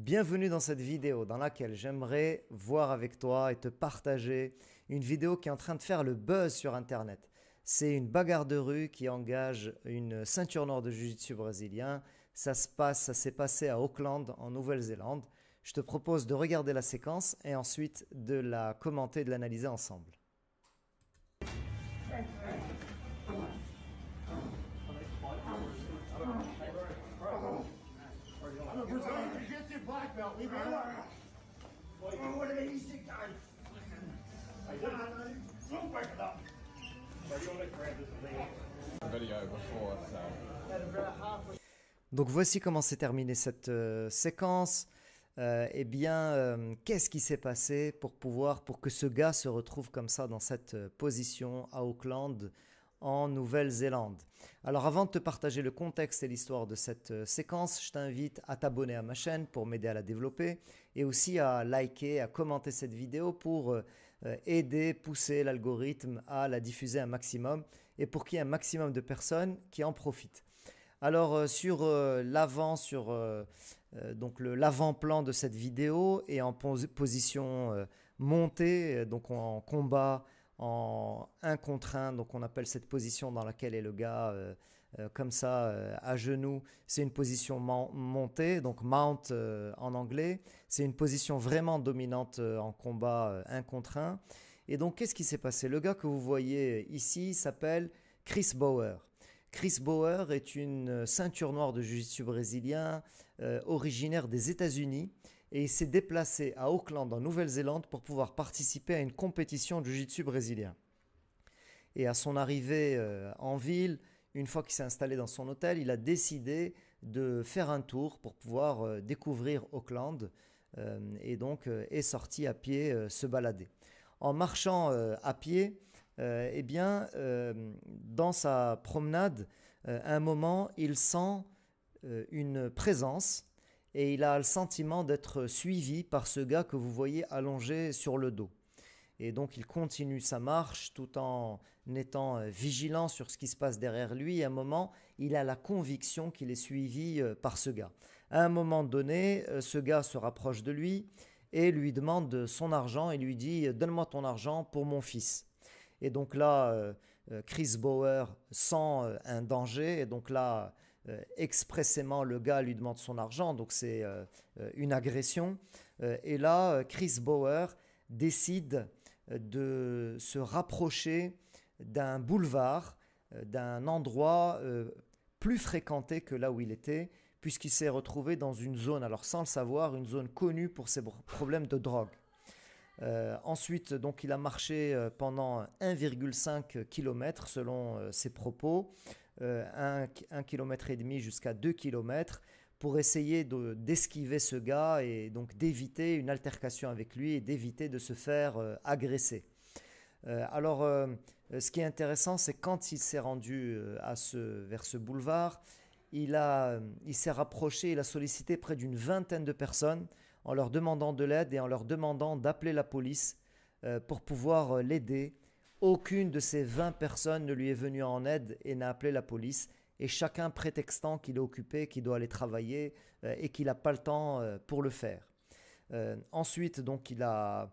Bienvenue dans cette vidéo dans laquelle j'aimerais voir avec toi et te partager une vidéo qui est en train de faire le buzz sur internet. C'est une bagarre de rue qui engage une ceinture noire de jiu-jitsu brésilien. Ça se passe, ça s'est passé à Auckland en Nouvelle-Zélande. Je te propose de regarder la séquence et ensuite de la commenter de l'analyser ensemble. Donc voici comment s'est terminée cette euh, séquence. Euh, eh bien, euh, qu'est-ce qui s'est passé pour pouvoir, pour que ce gars se retrouve comme ça dans cette position à Auckland en Nouvelle-Zélande. Alors avant de te partager le contexte et l'histoire de cette euh, séquence, je t'invite à t'abonner à ma chaîne pour m'aider à la développer et aussi à liker, à commenter cette vidéo pour euh, euh, aider, pousser l'algorithme à la diffuser un maximum et pour qu'il y ait un maximum de personnes qui en profitent. Alors sur l'avant, sur l'avant-plan de cette vidéo et en position montée, donc en combat en 1 contre 1, donc on appelle cette position dans laquelle est le gars euh, euh, comme ça euh, à genoux, c'est une position montée, donc mount en anglais, c'est une position vraiment dominante en combat 1 contre 1. Et donc qu'est-ce qui s'est passé Le gars que vous voyez ici s'appelle Chris Bauer. Chris Bauer est une ceinture noire de jiu-jitsu brésilien originaire des États-Unis et il s'est déplacé à Auckland en Nouvelle-Zélande pour pouvoir participer à une compétition de jiu-jitsu brésilien. Et à son arrivée euh, en ville, une fois qu'il s'est installé dans son hôtel, il a décidé de faire un tour pour pouvoir euh, découvrir Auckland euh, et donc est sorti à pied se balader. En marchant à pied, eh bien, dans sa promenade, à un moment, il sent une présence et il a le sentiment d'être suivi par ce gars que vous voyez allongé sur le dos. Et donc il continue sa marche tout en étant euh, vigilant sur ce qui se passe derrière lui. à un moment, il a la conviction qu'il est suivi euh, par ce gars. À un moment donné, euh, ce gars se rapproche de lui et lui demande son argent et lui dit Donne-moi ton argent pour mon fils. Et donc là, Chris Bauer sent un danger et donc là, euh, expressément, le gars lui demande son argent, donc c'est euh, euh, une agression. et là, Chris Bauer décide de se rapprocher d'un boulevard, d'un endroit plus fréquenté que là où il était, puisqu'il s'est retrouvé dans une zone, alors sans le savoir, une zone connue pour ses problèmes de drogue. ensuite, donc, il a marché pendant 1,5 km selon ses propos, euh, un, kilomètre et demi jusqu'à 2 km pour essayer d'esquiver ce gars et donc d'éviter une altercation avec lui et d'éviter de se faire euh, agresser. Euh, alors, ce qui est intéressant, c'est quand il s'est rendu à ce, vers ce boulevard, il, a, il s'est rapproché, il a sollicité près d'une vingtaine de personnes en leur demandant de l'aide et en leur demandant d'appeler la police pour pouvoir l'aider aucune de ces 20 personnes ne lui est venue en aide et n'a appelé la police. Et chacun prétextant qu'il est occupé, qu'il doit aller travailler euh, et qu'il n'a pas le temps euh, pour le faire. Euh, ensuite, donc, il a,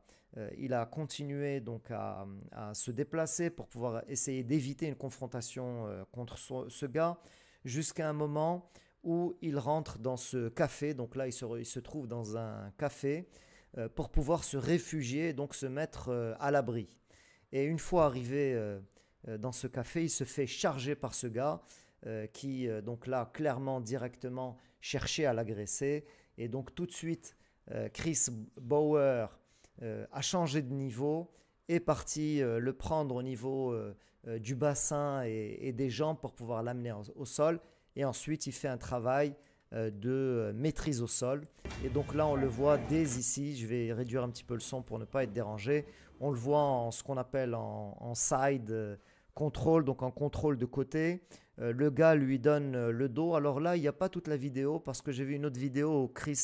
il a continué donc à, se déplacer pour pouvoir essayer d'éviter une confrontation contre ce gars, jusqu'à un moment où il rentre dans ce café. Donc là, se, il se trouve dans un café pour pouvoir se réfugier, donc se mettre à l'abri. Et une fois arrivé euh, euh, dans ce café, il se fait charger par ce gars euh, qui, donc là, clairement, directement cherchait à l'agresser. Et donc tout de suite, Chris Bauer a changé de niveau, est parti le prendre au niveau du bassin et, des jambes pour pouvoir l'amener au sol. Et ensuite, il fait un travail de maîtrise au sol. Et donc là, on le voit dès ici. Je vais réduire un petit peu le son pour ne pas être dérangé. On le voit en ce qu'on appelle en, side euh, control, donc en contrôle de côté. Euh, le gars lui donne euh, le dos. Alors là, il n'y a pas toute la vidéo parce que j'ai vu une autre vidéo où Chris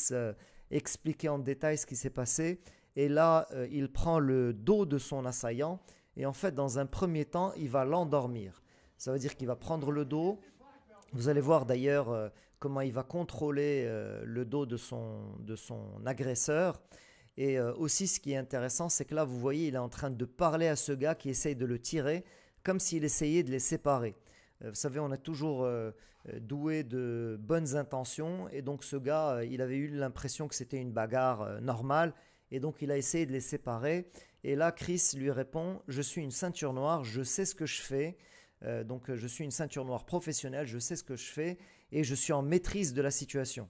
expliquait en détail ce qui s'est passé. Et là, il prend le dos de son assaillant et en fait, dans un premier temps, il va l'endormir. Ça veut dire qu'il va prendre le dos. Vous allez voir d'ailleurs comment il va contrôler le dos de son, de son agresseur. Et euh, aussi, ce qui est intéressant, c'est que là, vous voyez, il est en train de parler à ce gars qui essaye de le tirer, comme s'il essayait de les séparer. Euh, vous savez, on a toujours euh, doué de bonnes intentions, et donc ce gars, il avait eu l'impression que c'était une bagarre normale, et donc il a essayé de les séparer. Et là, Chris lui répond, je suis une ceinture noire, je sais ce que je fais, donc je suis une ceinture noire professionnelle, je sais ce que je fais, et je suis en maîtrise de la situation.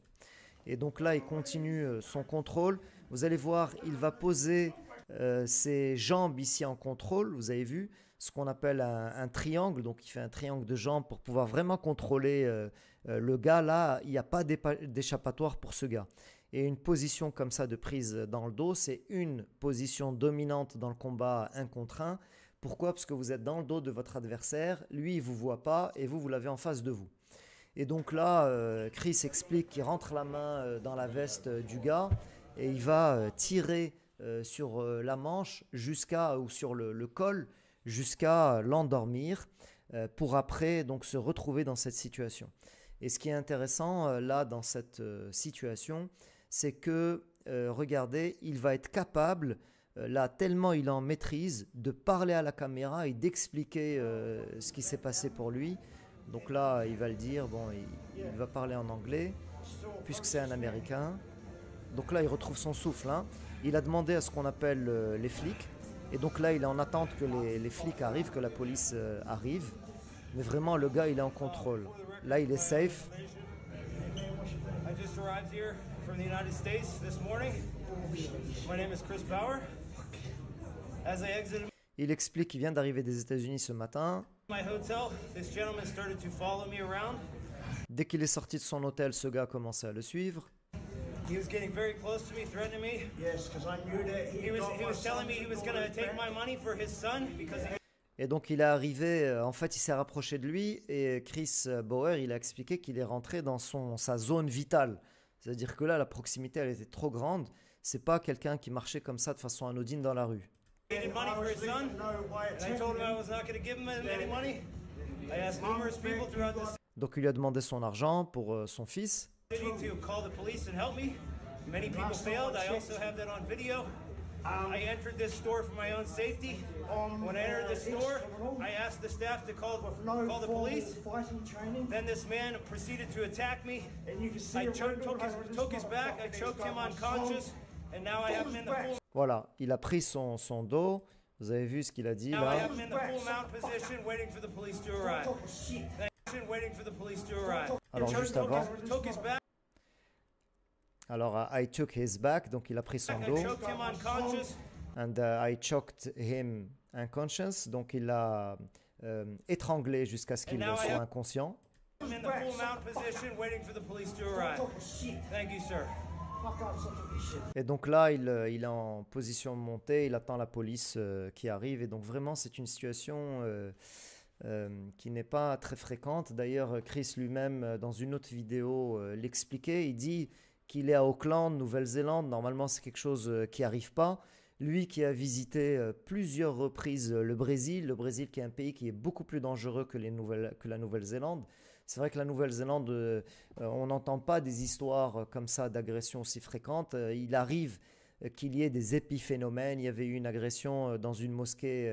Et donc là, il continue euh, son contrôle. Vous allez voir, il va poser euh, ses jambes ici en contrôle. Vous avez vu ce qu'on appelle un, triangle. Donc il fait un triangle de jambes pour pouvoir vraiment contrôler euh, le gars. Là, il n'y a pas d'échappatoire pour ce gars. Et une position comme ça de prise dans le dos, c'est une position dominante dans le combat un contre un. Pourquoi Parce que vous êtes dans le dos de votre adversaire, lui il vous voit pas et vous, vous l'avez en face de vous. Et donc là, euh, Chris explique qu'il rentre la main euh, dans la veste euh, du gars et il va tirer sur la manche jusqu'à ou sur le, col jusqu'à l'endormir pour après donc se retrouver dans cette situation. Et ce qui est intéressant là dans cette situation, c'est que regardez, il va être capable là tellement il en maîtrise de parler à la caméra et d'expliquer ce qui s'est passé pour lui. Donc là, il va le dire, bon, il, va parler en anglais, puisque c'est un Américain. Donc là, il retrouve son souffle. Hein. Il a demandé à ce qu'on appelle euh, les flics. Et donc là, il est en attente que les, flics arrivent, que la police euh, arrive. Mais vraiment, le gars, il est en contrôle. Là, il est safe. Il explique qu'il vient d'arriver des États-Unis ce matin Dès qu'il est sorti de son hôtel, ce gars a commencé à le suivre. Et donc il est arrivé, euh, en fait il s'est rapproché de lui et Chris euh, Bauer il a expliqué qu'il est rentré dans sa zone vitale. C'est-à-dire que là la proximité elle était trop grande, c'est pas quelqu'un qui marchait comme ça de façon anodine dans la rue. needed money for his son, and I told him I was not going to give him any money. I asked numerous people throughout this. Donc il a demandé son argent pour euh, son fils. the Many people failed. I also have that on video. Um, I entered this store for my own safety. When I entered uh, the store, I asked the staff to call, call the police. Then this man proceeded to attack me. I took his, took his back. I choked him unconscious. And now I have him in the Voilà, il a pris son, son dos. Vous avez vu ce qu'il a dit là Alors juste avant. Alors I took his back, donc il a pris son dos. And uh, I choked him unconscious, donc il l'a euh, étranglé jusqu'à ce qu'il soit inconscient. Et donc là, euh, il, est en position de montée, il attend la police euh, qui arrive. Et donc vraiment, c'est une situation euh, qui n'est pas très fréquente. D'ailleurs, Chris lui-même, dans une autre vidéo, l'expliquait. Il dit qu'il est à Auckland, Nouvelle-Zélande. Normalement, c'est quelque chose qui n'arrive pas. Lui qui a visité plusieurs reprises le Brésil, le Brésil qui est un pays qui est beaucoup plus dangereux que la Nouvelle-Zélande. C'est vrai que la Nouvelle-Zélande, euh, euh, on n'entend pas des histoires euh, comme ça d'agressions aussi fréquentes. Il arrive qu'il y ait des épiphénomènes. Il y avait eu une agression dans une mosquée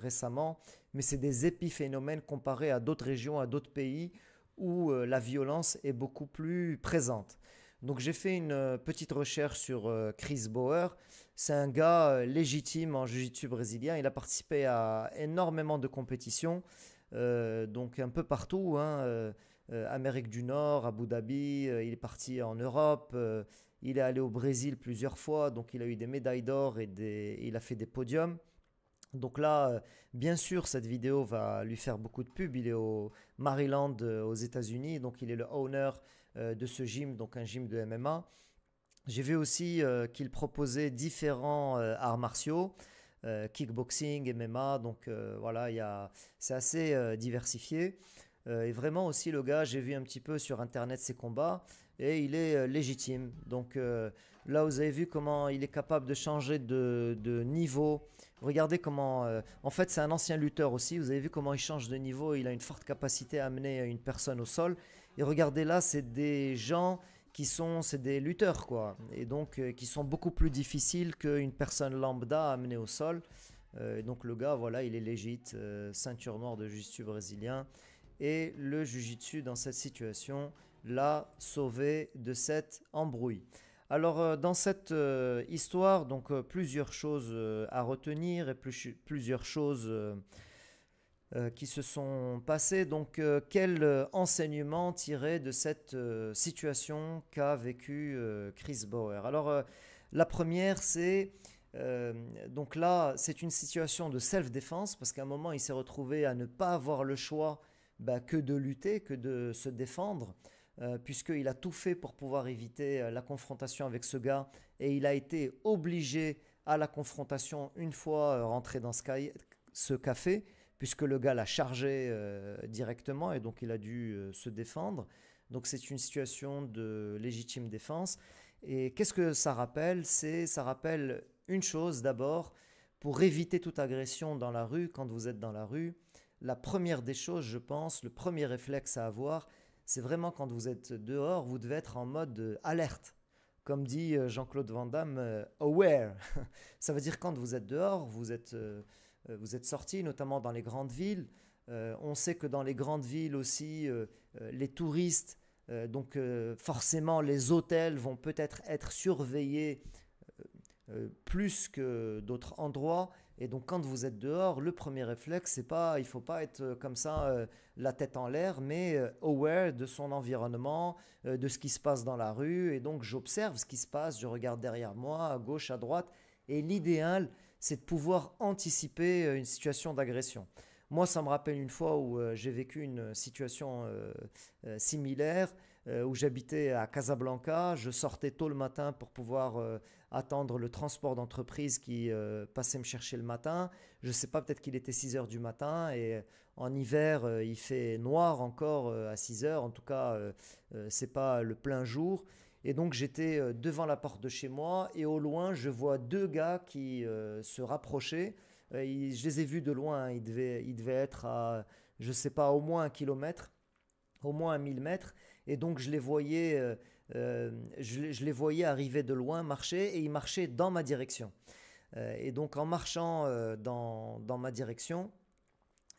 récemment, mais c'est des épiphénomènes comparés à d'autres régions, à d'autres pays où la violence est beaucoup plus présente. Donc j'ai fait une petite recherche sur Chris Bauer. C'est un gars légitime en jiu-jitsu brésilien. Il a participé à énormément de compétitions. Euh, donc un peu partout, hein, euh, Amérique du Nord, Abu Dhabi, euh, il est parti en Europe, il est allé au Brésil plusieurs fois, donc il a eu des médailles d'or et il a fait des podiums. Donc là, bien sûr, cette vidéo va lui faire beaucoup de pub. Il est au Maryland, aux États-Unis, donc il est le owner de ce gym, donc un gym de MMA. J'ai vu aussi qu'il proposait différents arts martiaux. Euh, kickboxing, MMA. Donc euh, voilà, il y a, c'est assez euh, diversifié. et vraiment aussi, le gars, j'ai vu un petit peu sur internet ses combats et il est légitime. Donc là, vous avez vu comment il est capable de changer de, niveau. Regardez comment. en fait, c'est un ancien lutteur aussi. Vous avez vu comment il change de niveau. Il a une forte capacité à amener une personne au sol. Et regardez là, c'est des gens qui sont c'est des lutteurs quoi et donc euh, qui sont beaucoup plus difficiles qu'une personne lambda amenée au sol euh, donc le gars voilà il est légite euh, ceinture noire de jiu-jitsu brésilien et le jiu-jitsu dans cette situation l'a sauvé de cette embrouille alors euh, dans cette histoire donc plusieurs choses à retenir et plusieurs choses euh, qui se sont passés. Donc, euh, quel euh, enseignement tirer de cette situation qu'a vécu Chris Bauer Alors, la première, c'est donc là, c'est une situation de self-défense parce qu'à un moment, il s'est retrouvé à ne pas avoir le choix bah, que de lutter, que de se défendre, puisqu'il a tout fait pour pouvoir éviter la confrontation avec ce gars et il a été obligé à la confrontation une fois rentré dans ce café puisque le gars l'a chargé euh, directement et donc il a dû euh, se défendre. Donc c'est une situation de légitime défense. Et qu'est-ce que ça rappelle C'est ça rappelle une chose d'abord pour éviter toute agression dans la rue quand vous êtes dans la rue. La première des choses, je pense, le premier réflexe à avoir, c'est vraiment quand vous êtes dehors, vous devez être en mode euh, alerte comme dit Jean-Claude Van Damme, aware. Ça veut dire quand vous êtes dehors, vous êtes euh, vous êtes sorti, notamment dans les grandes villes. Euh, on sait que dans les grandes villes aussi, euh, les touristes, donc forcément les hôtels vont peut-être être surveillés plus que d'autres endroits. Et donc quand vous êtes dehors, le premier réflexe, c'est pas, il faut pas être comme ça la tête en l'air, mais aware de son environnement, de ce qui se passe dans la rue. Et donc j'observe ce qui se passe, je regarde derrière moi, à gauche, à droite. Et l'idéal, c'est de pouvoir anticiper euh, une situation d'agression. Moi, ça me rappelle une fois où euh, j'ai vécu une euh, situation similaire, où j'habitais à Casablanca, je sortais tôt le matin pour pouvoir attendre le transport d'entreprise qui passait me chercher le matin. Je ne sais pas, peut-être qu'il était 6 heures du matin, et en hiver, il fait noir encore à 6 heures, en tout cas, c'est pas le plein jour. Et donc j'étais euh, devant la porte de chez moi et au loin je vois deux gars qui euh, se rapprochaient. Euh, je les ai vus de loin, hein. ils, devaient, être à, je sais pas, au moins un kilomètre, au moins un mille mètres. Et donc je les voyais, arriver de loin, marcher et ils marchaient dans ma direction. et donc en marchant dans ma direction,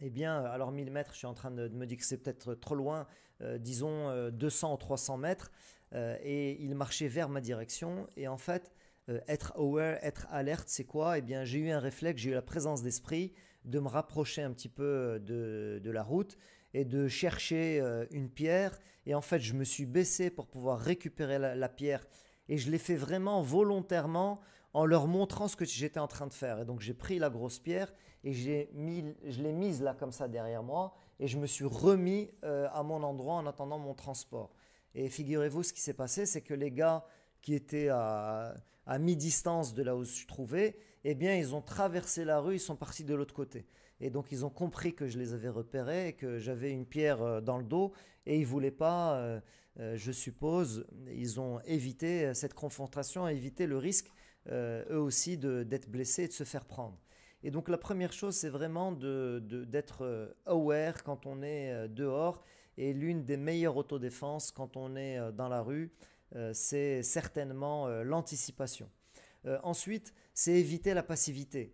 eh bien, euh, alors 1000 mètres, je suis en train de, me dire que c'est peut-être trop loin, euh, disons 200 euh, ou 300 mètres, et il marchait vers ma direction, et en fait, être aware, être alerte, c'est quoi Eh bien, j'ai eu un réflexe, j'ai eu la présence d'esprit de me rapprocher un petit peu de, la route et de chercher une pierre, et en fait, je me suis baissé pour pouvoir récupérer la pierre, et je l'ai fait vraiment volontairement en leur montrant ce que j'étais en train de faire, et donc j'ai pris la grosse pierre, et mis, je l'ai mise là comme ça derrière moi et je me suis remis euh, à mon endroit en attendant mon transport. Et figurez-vous ce qui s'est passé, c'est que les gars qui étaient à, mi-distance de là où je trouvais, eh bien ils ont traversé la rue, ils sont partis de l'autre côté. Et donc ils ont compris que je les avais repérés et que j'avais une pierre euh, dans le dos et ils ne voulaient pas, euh, je suppose, ils ont évité cette confrontation, évité le risque eux aussi d'être blessés et de se faire prendre. Et donc la première chose, c'est vraiment d'être euh, aware quand on est euh, dehors. Et l'une des meilleures autodéfenses quand on est euh, dans la rue, c'est certainement l'anticipation. ensuite, c'est éviter la passivité.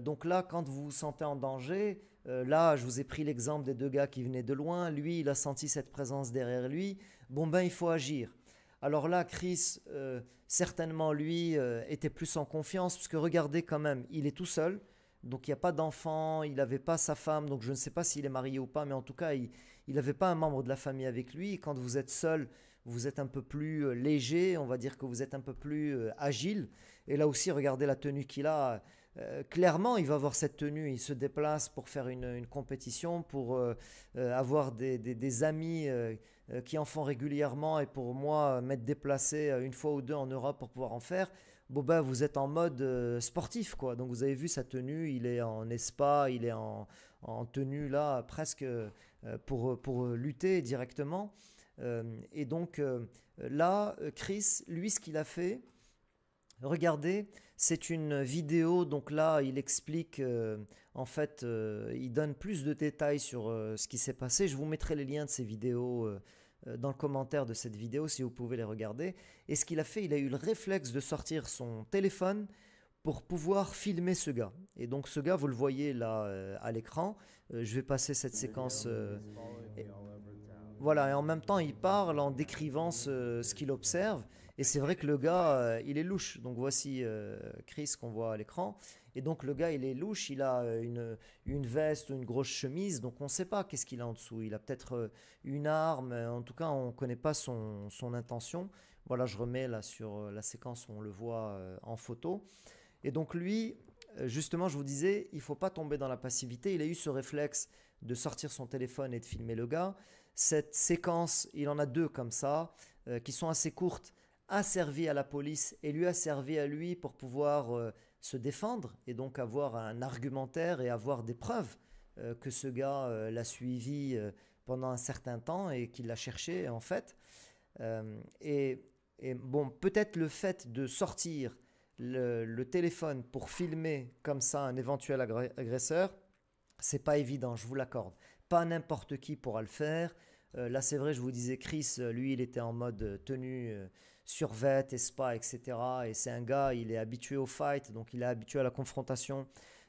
donc là, quand vous vous sentez en danger, là, je vous ai pris l'exemple des deux gars qui venaient de loin. Lui, il a senti cette présence derrière lui. Bon ben, il faut agir. Alors là, Chris, euh, certainement, lui, euh, était plus en confiance, parce que regardez quand même, il est tout seul, donc il n'y a pas d'enfant, il n'avait pas sa femme, donc je ne sais pas s'il est marié ou pas, mais en tout cas, il n'avait pas un membre de la famille avec lui. quand vous êtes seul, vous êtes un peu plus euh, léger, on va dire que vous êtes un peu plus agile. Et là aussi, regardez la tenue qu'il a. clairement, il va avoir cette tenue, il se déplace pour faire une, compétition, pour avoir des amis euh, qui en font régulièrement et pour moi euh, m'être déplacé euh, une fois ou deux en Europe pour pouvoir en faire, bon vous êtes en mode sportif quoi. Donc vous avez vu sa tenue, il est en espa, il est en, en tenue là presque pour, pour lutter directement. Et donc là, Chris, lui ce qu'il a fait, regardez, c'est une vidéo, donc là, il explique, euh, en fait, euh, il donne plus de détails sur euh, ce qui s'est passé. Je vous mettrai les liens de ces vidéos dans le commentaire de cette vidéo si vous pouvez les regarder. Et ce qu'il a fait, il a eu le réflexe de sortir son téléphone pour pouvoir filmer ce gars. Et donc ce gars, vous le voyez là à l'écran. je vais passer cette séquence. Hein, voilà, et en même temps, il parle en décrivant ce qu'il observe. Et c'est vrai que le gars, euh, il est louche. Donc voici euh, Chris qu'on voit à l'écran. Et donc le gars, il est louche, il a euh, une, une veste, une grosse chemise, donc on ne sait pas qu'est-ce qu'il a en dessous. Il a peut-être une arme, en tout cas, on ne connaît pas son, son, intention. Voilà, je remets là sur la séquence où on le voit en photo. Et donc lui, justement, je vous disais, il ne faut pas tomber dans la passivité. Il a eu ce réflexe de sortir son téléphone et de filmer le gars. Cette séquence, il en a deux comme ça, qui sont assez courtes a servi à la police et lui a servi à lui pour pouvoir euh, se défendre et donc avoir un argumentaire et avoir des preuves euh, que ce gars euh, l'a suivi pendant un certain temps et qu'il l'a cherché en fait. Et, bon, peut-être le fait de sortir le, le, téléphone pour filmer comme ça un éventuel agresseur, c'est pas évident, je vous l'accorde. Pas n'importe qui pourra le faire. là, c'est vrai, je vous disais, Chris, lui, il était en mode tenue sur et SPA, etc. Et c'est un gars, il est habitué au fight, donc il est habitué à la confrontation.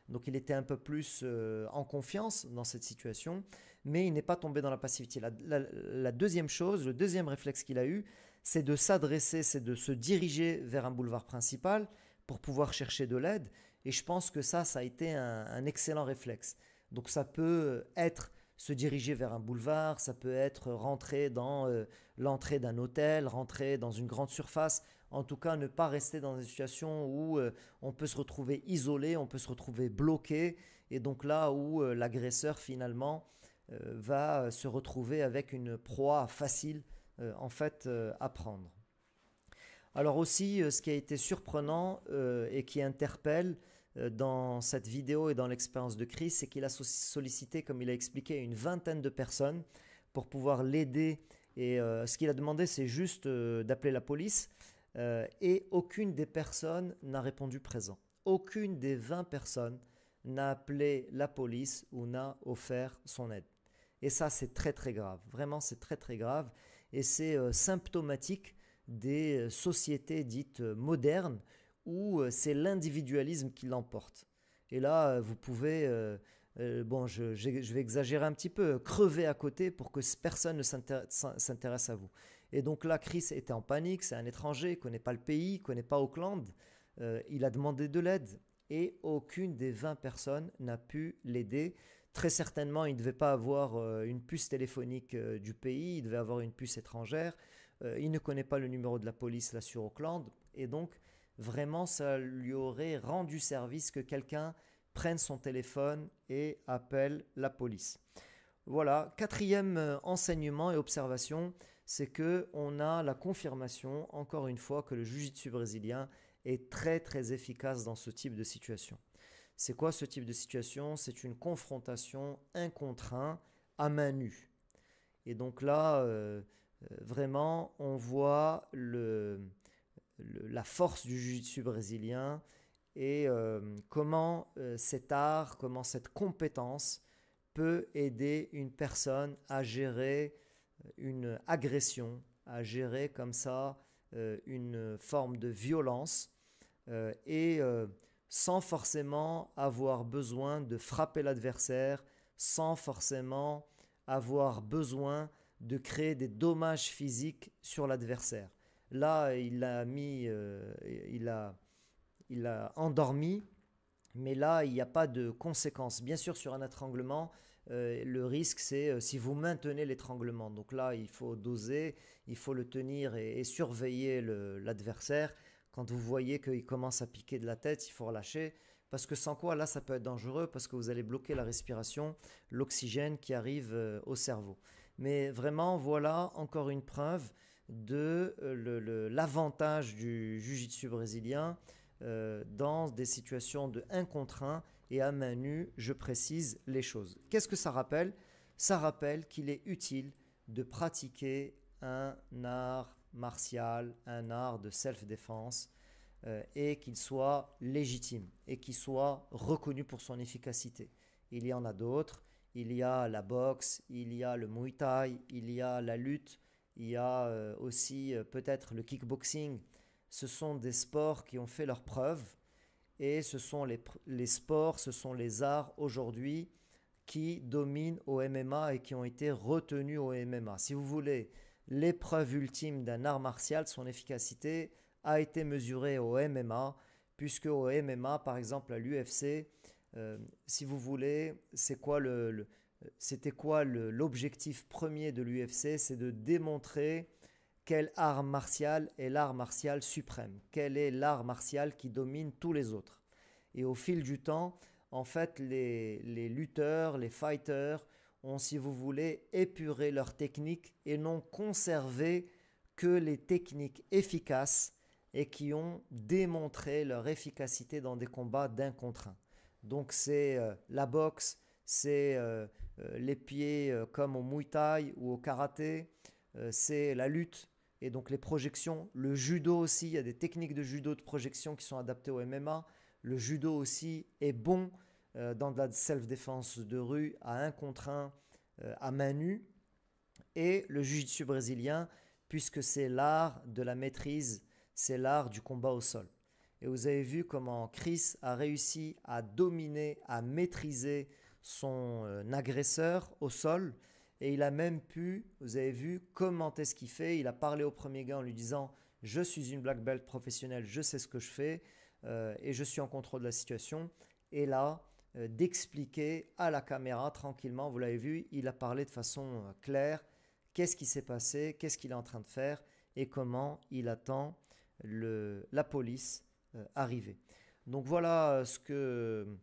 Donc il était un peu plus euh, en confiance dans cette situation, mais il n'est pas tombé dans la passivité. La, deuxième chose, le deuxième réflexe qu'il a eu, c'est de s'adresser, c'est de se diriger vers un boulevard principal pour pouvoir chercher de l'aide. Et je pense que ça, ça a été un excellent réflexe. Donc ça peut être se diriger vers un boulevard, ça peut être rentrer dans euh, l'entrée d'un hôtel, rentrer dans une grande surface. En tout cas, ne pas rester dans une situation où euh, on peut se retrouver isolé, on peut se retrouver bloqué. Et donc là où euh, l'agresseur finalement va se retrouver avec une proie facile en fait à prendre. Alors aussi, ce qui a été surprenant et qui interpelle, euh, dans cette vidéo et dans l'expérience de Chris, c'est qu'il a sollicité, comme il a expliqué, une vingtaine de personnes pour pouvoir l'aider. Et euh, ce qu'il a demandé, c'est juste euh, d'appeler la police. et aucune des personnes n'a répondu présent. Aucune des 20 personnes n'a appelé la police ou n'a offert son aide. Et ça, c'est très très grave. Vraiment, c'est très très grave. Et c'est symptomatique des sociétés dites modernes où euh, c'est l'individualisme qui l'emporte. Et là, euh, vous pouvez, euh, bon, je, vais exagérer un petit peu, crever à côté pour que personne ne s'intéresse à vous. Et donc là, Chris était en panique, c'est un étranger, il connaît pas le pays, il connaît pas Auckland, il a demandé de l'aide. Et aucune des 20 personnes n'a pu l'aider. Très certainement, il ne devait pas avoir une puce téléphonique du pays, il devait avoir une puce étrangère. il ne connaît pas le numéro de la police là sur Auckland. Et donc, vraiment ça lui aurait rendu service que quelqu'un prenne son téléphone et appelle la police. Voilà, quatrième euh, enseignement et observation, c'est que on a la confirmation encore une fois que le jujitsu brésilien est très très efficace dans ce type de situation. C'est quoi ce type de situation C'est une confrontation un à main nue. Et donc là, euh, euh, vraiment, on voit le, la force du jiu-jitsu brésilien et euh, comment euh, cet art, comment cette compétence peut aider une personne à gérer euh, une agression, à gérer comme ça une forme de violence et sans forcément avoir besoin de frapper l'adversaire, sans forcément avoir besoin de créer des dommages physiques sur l'adversaire. Là, il l'a mis, euh, il il a endormi, mais là, il n'y a pas de conséquence. Bien sûr, sur un étranglement, euh, le risque, c'est euh, si vous maintenez l'étranglement. Donc là, il faut doser, il faut le tenir et, surveiller l'adversaire. Quand vous voyez qu'il commence à piquer de la tête, il faut relâcher. Parce que sans quoi, là, ça peut être dangereux parce que vous allez bloquer la respiration, l'oxygène qui arrive au cerveau. Mais vraiment, voilà encore une preuve de euh, l'avantage du jiu-jitsu brésilien euh, dans des situations de 1 contre 1 et à main nue, je précise les choses. Qu'est-ce que ça rappelle Ça rappelle qu'il est utile de pratiquer un art martial, un art de self-défense euh, et qu'il soit légitime et qu'il soit reconnu pour son efficacité. Il y en a d'autres, il y a la boxe, il y a le muay thai, il y a la lutte, il y a euh, aussi euh, peut-être le kickboxing. Ce sont des sports qui ont fait leurs preuves et ce sont les, sports, ce sont les arts aujourd'hui qui dominent au MMA et qui ont été retenus au MMA. Si vous voulez, l'épreuve ultime d'un art martial, son efficacité a été mesurée au MMA, puisque au MMA, par exemple à l'UFC, euh, si vous voulez, c'est quoi le, le c'était quoi l'objectif premier de l'UFC C'est de démontrer quelle art martial est l'art martial suprême, quel est l'art martial qui domine tous les autres. Et au fil du temps, en fait, les, lutteurs, les fighters ont, si vous voulez, épuré leurs techniques et n'ont conservé que les techniques efficaces et qui ont démontré leur efficacité dans des combats d'un contre un. Donc c'est euh, la boxe, c'est euh, euh, les pieds euh, comme au Muay Thai ou au karaté, euh, c'est la lutte et donc les projections. Le judo aussi, il y a des techniques de judo de projection qui sont adaptées au MMA. Le judo aussi est bon dans de la self-défense de rue à un contre un à main nue. Et le jiu-jitsu brésilien, puisque c'est l'art de la maîtrise, c'est l'art du combat au sol. Et vous avez vu comment Chris a réussi à dominer, à maîtriser son euh, agresseur au sol. Et il a même pu, vous avez vu, comment est ce qu'il fait. Il a parlé au premier gars en lui disant Je suis une black belt professionnelle, je sais ce que je fais euh, et je suis en contrôle de la situation. Et là, euh, d'expliquer à la caméra tranquillement, vous l'avez vu, il a parlé de façon claire qu'est-ce qui s'est passé, qu'est-ce qu'il est en train de faire et comment il attend le, la police arriver. Donc voilà ce que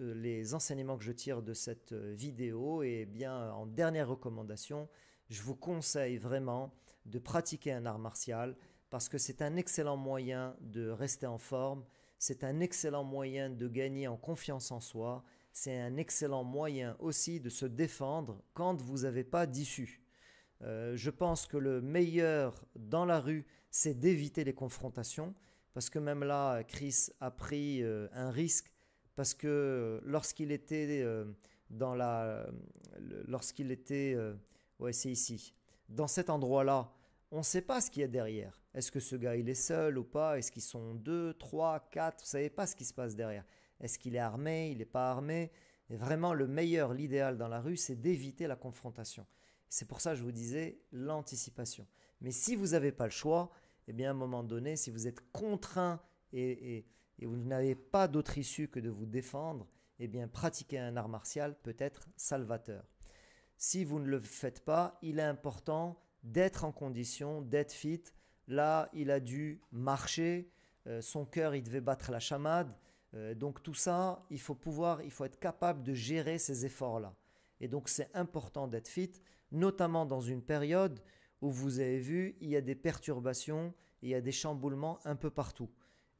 euh, les enseignements que je tire de cette euh, vidéo. Et bien, euh, en dernière recommandation, je vous conseille vraiment de pratiquer un art martial parce que c'est un excellent moyen de rester en forme, c'est un excellent moyen de gagner en confiance en soi, c'est un excellent moyen aussi de se défendre quand vous n'avez pas d'issue. je pense que le meilleur dans la rue, c'est d'éviter les confrontations, parce que même là, Chris a pris un risque parce que euh, lorsqu'il était euh, dans la, euh, lorsqu'il était, ouais c'est ici, dans cet endroit-là, on ne sait pas ce qu'il y a derrière. Est-ce que ce gars il est seul ou pas Est-ce qu'ils sont deux, trois, quatre Vous savez pas ce qui se passe derrière. Est-ce qu'il est armé Il n'est pas armé vraiment, le meilleur, l'idéal dans la rue, c'est d'éviter la confrontation. C'est pour ça que je vous disais l'anticipation. Mais si vous n'avez pas le choix, eh bien à un moment donné, si vous êtes contraint et et vous n'avez pas d'autre issue que de vous défendre, eh bien pratiquer un art martial peut être salvateur. Si vous ne le faites pas, il est important d'être en condition, d'être fit. Là, il a dû marcher, euh, son cœur, il devait battre la chamade. Euh, donc tout ça, il faut pouvoir, il faut être capable de gérer ces efforts-là. Et donc c'est important d'être fit, notamment dans une période où vous avez vu, il y a des perturbations, il y a des chamboulements un peu partout.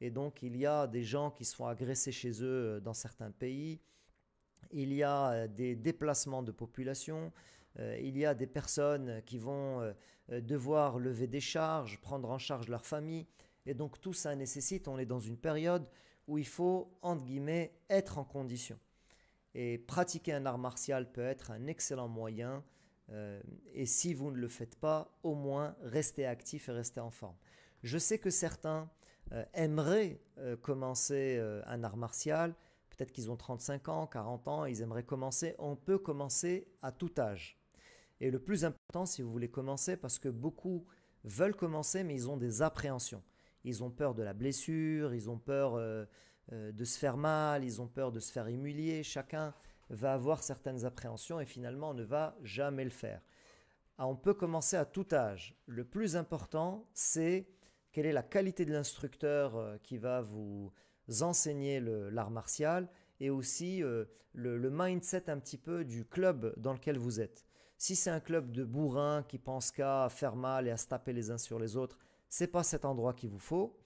Et donc, il y a des gens qui se font agresser chez eux euh, dans certains pays. Il y a euh, des déplacements de population, euh, il y a des personnes qui vont devoir lever des charges, prendre en charge leur famille. Et donc tout ça nécessite, on est dans une période où il faut, entre guillemets, être en condition. Et pratiquer un art martial peut être un excellent moyen. et si vous ne le faites pas, au moins restez actif et restez en forme. Je sais que certains euh, aimeraient euh, commencer euh, un art martial, peut-être qu'ils ont 35 ans, 40 ans, ils aimeraient commencer, on peut commencer à tout âge. Et le plus important, si vous voulez commencer, parce que beaucoup veulent commencer, mais ils ont des appréhensions. Ils ont peur de la blessure, ils ont peur de se faire mal, ils ont peur de se faire humilier. Chacun va avoir certaines appréhensions et finalement on ne va jamais le faire. Ah, on peut commencer à tout âge. Le plus important, c'est quelle est la qualité de l'instructeur euh, qui va vous enseigner l'art martial et aussi euh, le, mindset un petit peu du club dans lequel vous êtes. Si c'est un club de bourrins qui pense qu'à faire mal et à se taper les uns sur les autres, c'est pas cet endroit qu'il vous faut.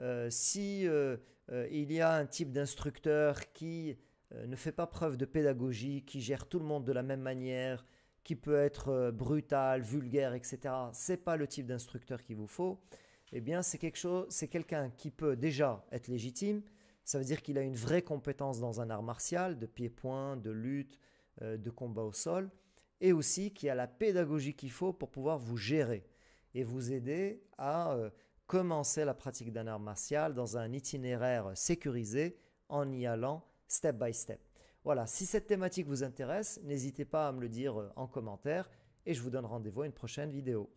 Euh, si euh, il y a un type d'instructeur qui ne fait pas preuve de pédagogie, qui gère tout le monde de la même manière, qui peut être brutal, vulgaire, etc. C'est pas le type d'instructeur qu'il vous faut. Eh bien, c'est quelque chose, c'est quelqu'un qui peut déjà être légitime. Ça veut dire qu'il a une vraie compétence dans un art martial, de pied-point, de lutte, euh, de combat au sol, et aussi qui a la pédagogie qu'il faut pour pouvoir vous gérer et vous aider à euh, commencer la pratique d'un art martial dans un itinéraire sécurisé en y allant step by step. Voilà, si cette thématique vous intéresse, n'hésitez pas à me le dire euh, en commentaire et je vous donne rendez-vous à une prochaine vidéo.